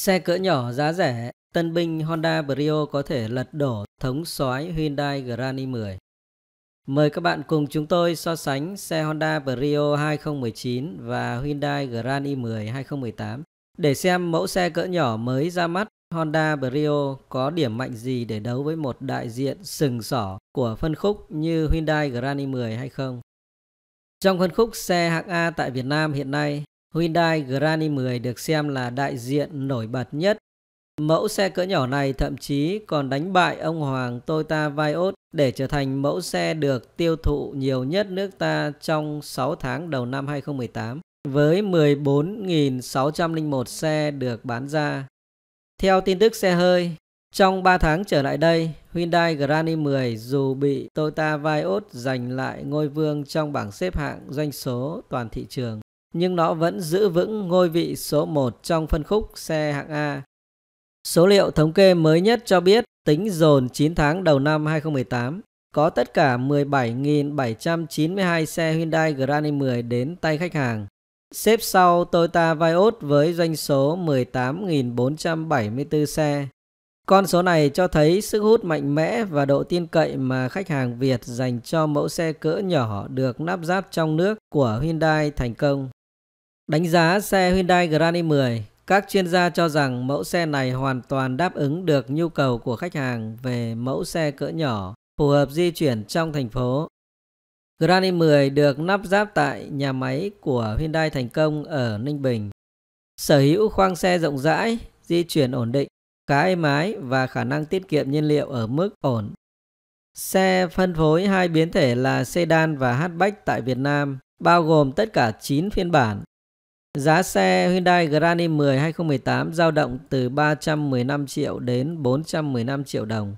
Xe cỡ nhỏ giá rẻ, tân binh Honda Brio có thể lật đổ thống soái Hyundai Grand i10. Mời các bạn cùng chúng tôi so sánh xe Honda Brio 2019 và Hyundai Grand i10 2018 để xem mẫu xe cỡ nhỏ mới ra mắt Honda Brio có điểm mạnh gì để đấu với một đại diện sừng sỏ của phân khúc như Hyundai Grand i10 hay không. Trong phân khúc xe hạng A tại Việt Nam hiện nay, Hyundai Grand i 10 được xem là đại diện nổi bật nhất. Mẫu xe cỡ nhỏ này thậm chí còn đánh bại ông hoàng Toyota Vios để trở thành mẫu xe được tiêu thụ nhiều nhất nước ta trong 6 tháng đầu năm 2018 với 14.601 xe được bán ra. Theo tin tức xe hơi, trong 3 tháng trở lại đây, Hyundai Grand i 10 dù bị Toyota Vios giành lại ngôi vương trong bảng xếp hạng doanh số toàn thị trường nhưng nó vẫn giữ vững ngôi vị số 1 trong phân khúc xe hạng A. Số liệu thống kê mới nhất cho biết tính dồn 9 tháng đầu năm 2018 có tất cả 17.792 xe Hyundai Grand i10 đến tay khách hàng. Xếp sau Toyota Vios với doanh số 18.474 xe. Con số này cho thấy sức hút mạnh mẽ và độ tin cậy mà khách hàng Việt dành cho mẫu xe cỡ nhỏ được lắp ráp trong nước của Hyundai thành công. Đánh giá xe Hyundai Grand i10, các chuyên gia cho rằng mẫu xe này hoàn toàn đáp ứng được nhu cầu của khách hàng về mẫu xe cỡ nhỏ, phù hợp di chuyển trong thành phố. Grand i10 được lắp ráp tại nhà máy của Hyundai Thành Công ở Ninh Bình. Sở hữu khoang xe rộng rãi, di chuyển ổn định, khá êm ái và khả năng tiết kiệm nhiên liệu ở mức ổn. Xe phân phối hai biến thể là sedan và hatchback tại Việt Nam, bao gồm tất cả 9 phiên bản Giá xe Hyundai Grand i10 2018 giao động từ 315 triệu đến 415 triệu đồng.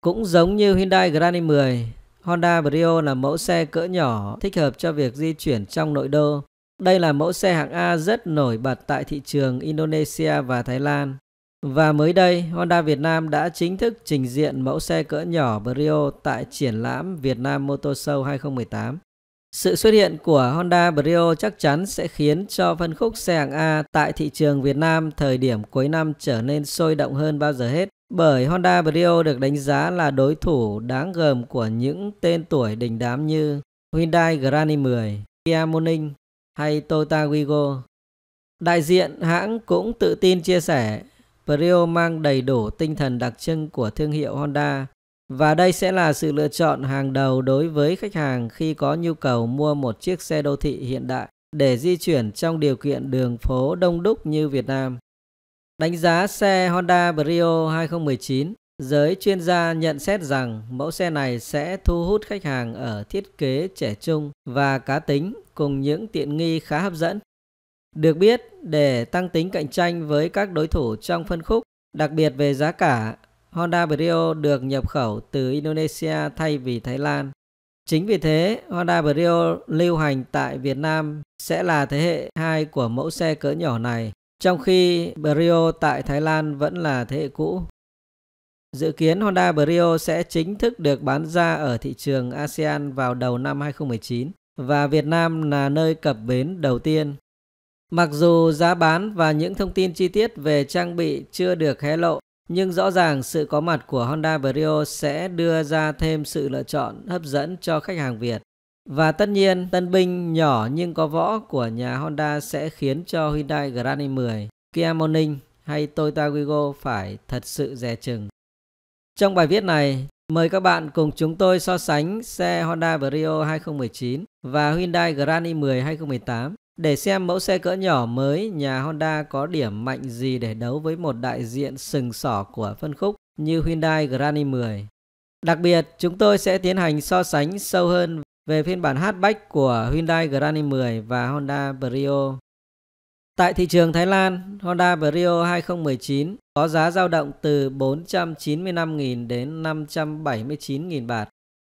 Cũng giống như Hyundai Grand i10, Honda Brio là mẫu xe cỡ nhỏ thích hợp cho việc di chuyển trong nội đô. Đây là mẫu xe hạng A rất nổi bật tại thị trường Indonesia và Thái Lan. Và mới đây, Honda Việt Nam đã chính thức trình diện mẫu xe cỡ nhỏ Brio tại triển lãm Việt Nam Motor Show 2018. Sự xuất hiện của Honda Brio chắc chắn sẽ khiến cho phân khúc xe hạng A tại thị trường Việt Nam thời điểm cuối năm trở nên sôi động hơn bao giờ hết. Bởi Honda Brio được đánh giá là đối thủ đáng gờm của những tên tuổi đình đám như Hyundai Grand i10, Kia Morning hay Toyota Wigo. Đại diện hãng cũng tự tin chia sẻ, Brio mang đầy đủ tinh thần đặc trưng của thương hiệu Honda và đây sẽ là sự lựa chọn hàng đầu đối với khách hàng khi có nhu cầu mua một chiếc xe đô thị hiện đại để di chuyển trong điều kiện đường phố đông đúc như Việt Nam. Đánh giá xe Honda Brio 2019, giới chuyên gia nhận xét rằng mẫu xe này sẽ thu hút khách hàng ở thiết kế trẻ trung và cá tính cùng những tiện nghi khá hấp dẫn. Được biết, để tăng tính cạnh tranh với các đối thủ trong phân khúc, đặc biệt về giá cả, Honda Brio được nhập khẩu từ Indonesia thay vì Thái Lan. Chính vì thế, Honda Brio lưu hành tại Việt Nam sẽ là thế hệ 2 của mẫu xe cỡ nhỏ này, trong khi Brio tại Thái Lan vẫn là thế hệ cũ. Dự kiến Honda Brio sẽ chính thức được bán ra ở thị trường ASEAN vào đầu năm 2019 và Việt Nam là nơi cập bến đầu tiên. Mặc dù giá bán và những thông tin chi tiết về trang bị chưa được hé lộ, nhưng rõ ràng sự có mặt của Honda Brio sẽ đưa ra thêm sự lựa chọn hấp dẫn cho khách hàng Việt. Và tất nhiên, tân binh nhỏ nhưng có võ của nhà Honda sẽ khiến cho Hyundai Grand i10, Kia Morning hay Toyota Wigo phải thật sự dè chừng. Trong bài viết này, mời các bạn cùng chúng tôi so sánh xe Honda Brio 2019 và Hyundai Grand i10 2018 để xem mẫu xe cỡ nhỏ mới, nhà Honda có điểm mạnh gì để đấu với một đại diện sừng sỏ của phân khúc như Hyundai grand i 10. Đặc biệt, chúng tôi sẽ tiến hành so sánh sâu hơn về phiên bản hatchback của Hyundai grand i 10 và Honda Brio. Tại thị trường Thái Lan, Honda Brio 2019 có giá dao động từ 495.000 đến 579.000 bạt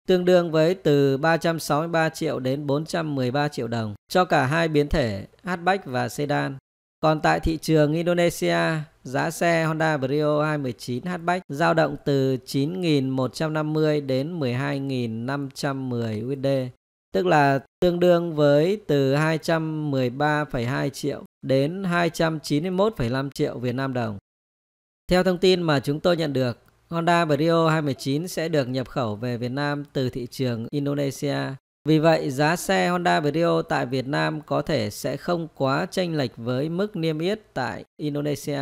tương đương với từ 363 triệu đến 413 triệu đồng cho cả hai biến thể hatchback và sedan. Còn tại thị trường Indonesia, giá xe Honda Brio 219 hatchback dao động từ 9.150 đến 12.510 USD, tức là tương đương với từ 213,2 triệu đến 291,5 triệu Việt Nam đồng. Theo thông tin mà chúng tôi nhận được, Honda Brio 2019 sẽ được nhập khẩu về Việt Nam từ thị trường Indonesia. Vì vậy, giá xe Honda Brio tại Việt Nam có thể sẽ không quá chênh lệch với mức niêm yết tại Indonesia.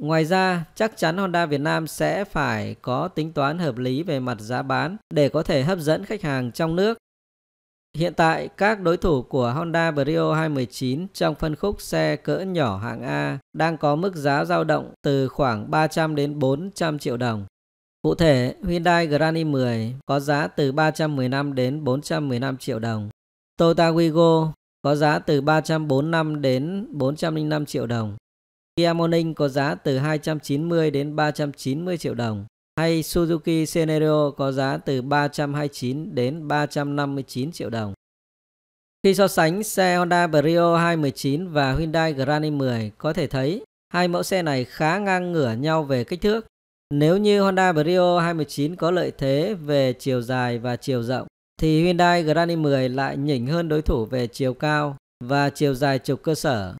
Ngoài ra, chắc chắn Honda Việt Nam sẽ phải có tính toán hợp lý về mặt giá bán để có thể hấp dẫn khách hàng trong nước Hiện tại, các đối thủ của Honda Brio 2019 trong phân khúc xe cỡ nhỏ hạng A đang có mức giá dao động từ khoảng 300 đến 400 triệu đồng. Cụ thể, Hyundai Grand i10 có giá từ 315 đến 415 triệu đồng. Toyota Wigo có giá từ 345 đến 405 triệu đồng. Kia Morning có giá từ 290 đến 390 triệu đồng hay Suzuki Scenario có giá từ 329 đến 359 triệu đồng. Khi so sánh xe Honda Brio 219 và Hyundai Grand i10 có thể thấy hai mẫu xe này khá ngang ngửa nhau về kích thước. Nếu như Honda Brio 219 có lợi thế về chiều dài và chiều rộng thì Hyundai Grand i10 lại nhỉnh hơn đối thủ về chiều cao và chiều dài trục cơ sở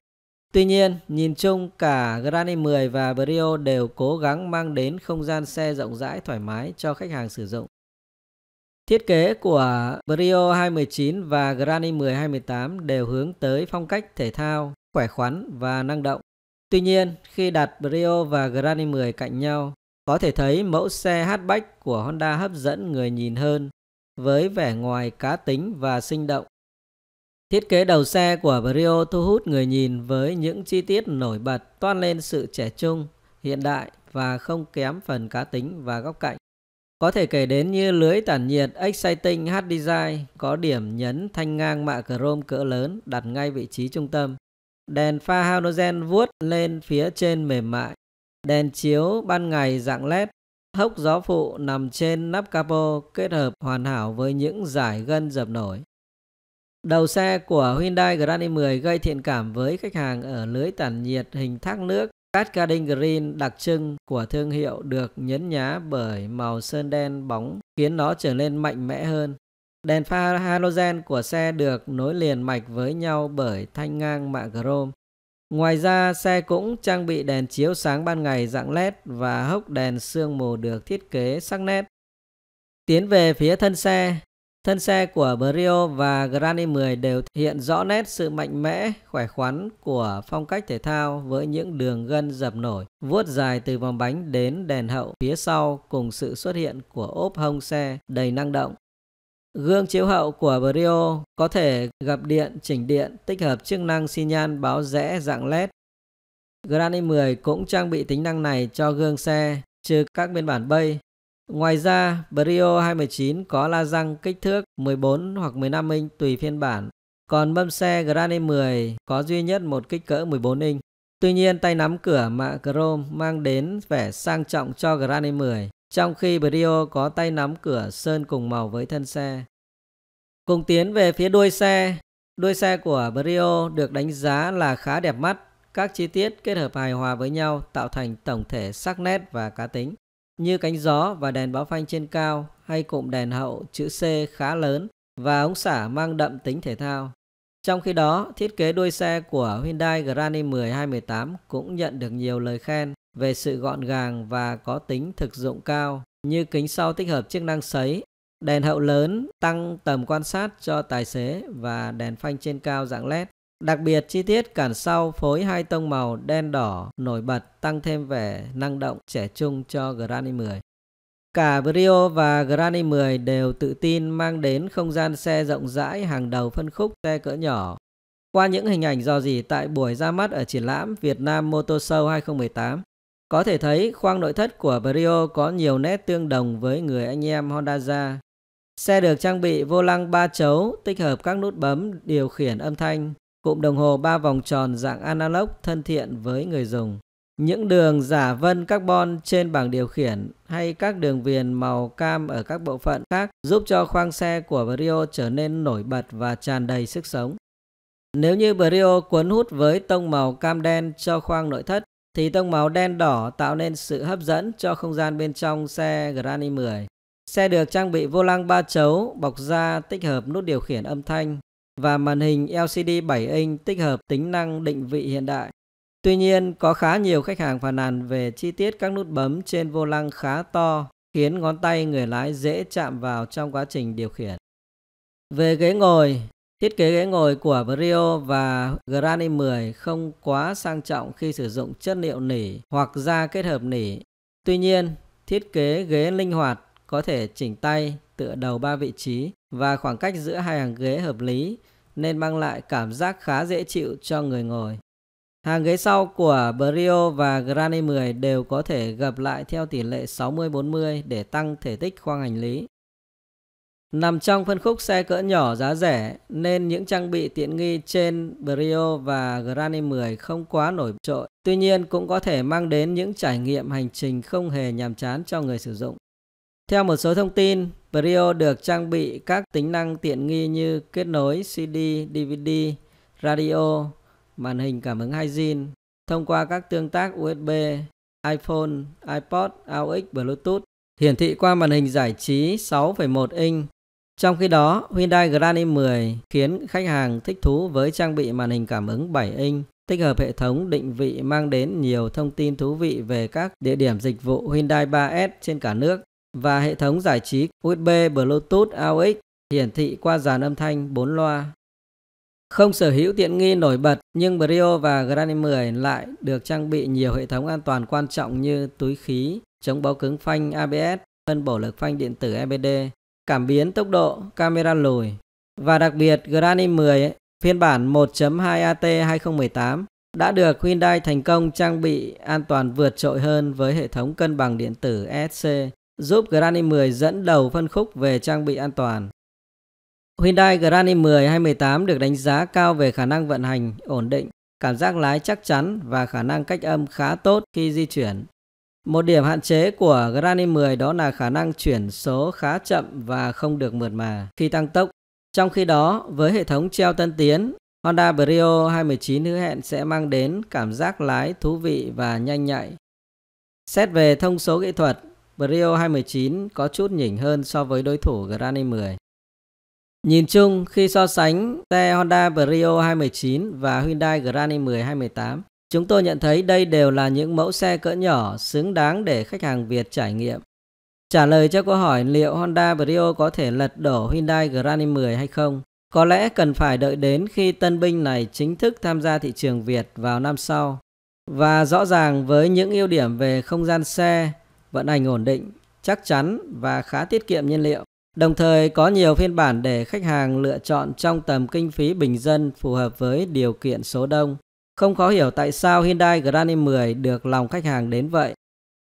Tuy nhiên, nhìn chung cả Granny 10 và Brio đều cố gắng mang đến không gian xe rộng rãi thoải mái cho khách hàng sử dụng. Thiết kế của Brio 219 và Granny 1028 đều hướng tới phong cách thể thao, khỏe khoắn và năng động. Tuy nhiên, khi đặt Brio và Granny 10 cạnh nhau, có thể thấy mẫu xe hatchback của Honda hấp dẫn người nhìn hơn với vẻ ngoài cá tính và sinh động Thiết kế đầu xe của Brio thu hút người nhìn với những chi tiết nổi bật toan lên sự trẻ trung, hiện đại và không kém phần cá tính và góc cạnh. Có thể kể đến như lưới tản nhiệt Exciting H Design có điểm nhấn thanh ngang mạ chrome cỡ lớn đặt ngay vị trí trung tâm. Đèn pha halogen vuốt lên phía trên mềm mại. Đèn chiếu ban ngày dạng LED. Hốc gió phụ nằm trên nắp capo kết hợp hoàn hảo với những giải gân dập nổi Đầu xe của Hyundai Grand i10 gây thiện cảm với khách hàng ở lưới tản nhiệt hình thác nước Cascading Green đặc trưng của thương hiệu được nhấn nhá bởi màu sơn đen bóng khiến nó trở nên mạnh mẽ hơn. Đèn pha halogen của xe được nối liền mạch với nhau bởi thanh ngang mạ chrome. Ngoài ra, xe cũng trang bị đèn chiếu sáng ban ngày dạng LED và hốc đèn sương mù được thiết kế sắc nét. Tiến về phía thân xe, Thân xe của Brio và Grand 10 đều hiện rõ nét sự mạnh mẽ, khỏe khoắn của phong cách thể thao với những đường gân dập nổi, vuốt dài từ vòng bánh đến đèn hậu phía sau cùng sự xuất hiện của ốp hông xe đầy năng động. Gương chiếu hậu của Brio có thể gặp điện, chỉnh điện, tích hợp chức năng xi nhan báo rẽ dạng LED. Grand 10 cũng trang bị tính năng này cho gương xe, trừ các phiên bản bay Ngoài ra, Brio 219 có la răng kích thước 14 hoặc 15 inch tùy phiên bản, còn mâm xe Granny 10 có duy nhất một kích cỡ 14 inch. Tuy nhiên, tay nắm cửa mạ Chrome mang đến vẻ sang trọng cho Granny 10, trong khi Brio có tay nắm cửa sơn cùng màu với thân xe. Cùng tiến về phía đuôi xe, đuôi xe của Brio được đánh giá là khá đẹp mắt, các chi tiết kết hợp hài hòa với nhau tạo thành tổng thể sắc nét và cá tính như cánh gió và đèn báo phanh trên cao hay cụm đèn hậu chữ C khá lớn và ống xả mang đậm tính thể thao. Trong khi đó, thiết kế đuôi xe của Hyundai Grani 10 2018 cũng nhận được nhiều lời khen về sự gọn gàng và có tính thực dụng cao như kính sau tích hợp chức năng sấy, đèn hậu lớn tăng tầm quan sát cho tài xế và đèn phanh trên cao dạng LED. Đặc biệt chi tiết cản sau phối hai tông màu đen đỏ nổi bật tăng thêm vẻ năng động trẻ trung cho Granny 10. Cả Brio và Granny 10 đều tự tin mang đến không gian xe rộng rãi hàng đầu phân khúc xe cỡ nhỏ. Qua những hình ảnh dò dỉ tại buổi ra mắt ở triển lãm Việt Nam Motor Show 2018, có thể thấy khoang nội thất của Brio có nhiều nét tương đồng với người anh em Honda ra. Xe được trang bị vô lăng 3 chấu, tích hợp các nút bấm điều khiển âm thanh, cụm đồng hồ 3 vòng tròn dạng analog thân thiện với người dùng. Những đường giả vân carbon trên bảng điều khiển hay các đường viền màu cam ở các bộ phận khác giúp cho khoang xe của Brio trở nên nổi bật và tràn đầy sức sống. Nếu như Brio cuốn hút với tông màu cam đen cho khoang nội thất, thì tông màu đen đỏ tạo nên sự hấp dẫn cho không gian bên trong xe Granny 10. Xe được trang bị vô lăng ba chấu, bọc da tích hợp nút điều khiển âm thanh và màn hình LCD 7 inch tích hợp tính năng định vị hiện đại. Tuy nhiên, có khá nhiều khách hàng phàn nàn về chi tiết các nút bấm trên vô lăng khá to, khiến ngón tay người lái dễ chạm vào trong quá trình điều khiển. Về ghế ngồi, thiết kế ghế ngồi của Brio và Grand i10 không quá sang trọng khi sử dụng chất liệu nỉ hoặc da kết hợp nỉ. Tuy nhiên, thiết kế ghế linh hoạt có thể chỉnh tay, tựa đầu ba vị trí và khoảng cách giữa hai hàng ghế hợp lý nên mang lại cảm giác khá dễ chịu cho người ngồi. Hàng ghế sau của Brio và Granny 10 đều có thể gập lại theo tỷ lệ 60-40 để tăng thể tích khoang hành lý. Nằm trong phân khúc xe cỡ nhỏ giá rẻ nên những trang bị tiện nghi trên Brio và Granny 10 không quá nổi trội. Tuy nhiên cũng có thể mang đến những trải nghiệm hành trình không hề nhàm chán cho người sử dụng. Theo một số thông tin, Brio được trang bị các tính năng tiện nghi như kết nối CD, DVD, radio, màn hình cảm ứng hai zin thông qua các tương tác USB, iPhone, iPod, AUX, Bluetooth hiển thị qua màn hình giải trí 6,1 inch. Trong khi đó, Hyundai Grand i10 khiến khách hàng thích thú với trang bị màn hình cảm ứng 7 inch, tích hợp hệ thống định vị mang đến nhiều thông tin thú vị về các địa điểm dịch vụ Hyundai 3S trên cả nước và hệ thống giải trí USB Bluetooth AUX hiển thị qua dàn âm thanh 4 loa. Không sở hữu tiện nghi nổi bật nhưng Brio và Granny 10 lại được trang bị nhiều hệ thống an toàn quan trọng như túi khí, chống bó cứng phanh ABS, phân bổ lực phanh điện tử EBD, cảm biến tốc độ, camera lùi. Và đặc biệt Granny 10 phiên bản 1.2 AT 2018 đã được Hyundai thành công trang bị an toàn vượt trội hơn với hệ thống cân bằng điện tử SC giúp Grand i 10 dẫn đầu phân khúc về trang bị an toàn. Hyundai Grand i 10 2018 được đánh giá cao về khả năng vận hành, ổn định, cảm giác lái chắc chắn và khả năng cách âm khá tốt khi di chuyển. Một điểm hạn chế của Grand i 10 đó là khả năng chuyển số khá chậm và không được mượt mà khi tăng tốc. Trong khi đó, với hệ thống treo tân tiến, Honda Brio 2019 hứa hẹn sẽ mang đến cảm giác lái thú vị và nhanh nhạy. Xét về thông số kỹ thuật, Brio 219 có chút nhỉnh hơn so với đối thủ Grand i10. Nhìn chung, khi so sánh xe Honda Brio 219 và Hyundai Grand i10 2018, chúng tôi nhận thấy đây đều là những mẫu xe cỡ nhỏ xứng đáng để khách hàng Việt trải nghiệm. Trả lời cho câu hỏi liệu Honda Brio có thể lật đổ Hyundai Grand i10 hay không, có lẽ cần phải đợi đến khi tân binh này chính thức tham gia thị trường Việt vào năm sau. Và rõ ràng với những ưu điểm về không gian xe, vận hành ổn định, chắc chắn và khá tiết kiệm nhiên liệu. Đồng thời có nhiều phiên bản để khách hàng lựa chọn trong tầm kinh phí bình dân phù hợp với điều kiện số đông. Không khó hiểu tại sao Hyundai Grand i10 được lòng khách hàng đến vậy.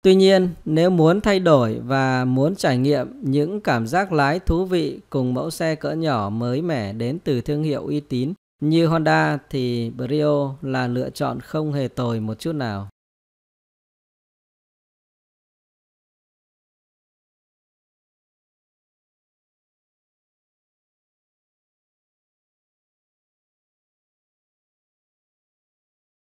Tuy nhiên, nếu muốn thay đổi và muốn trải nghiệm những cảm giác lái thú vị cùng mẫu xe cỡ nhỏ mới mẻ đến từ thương hiệu uy tín như Honda thì Brio là lựa chọn không hề tồi một chút nào.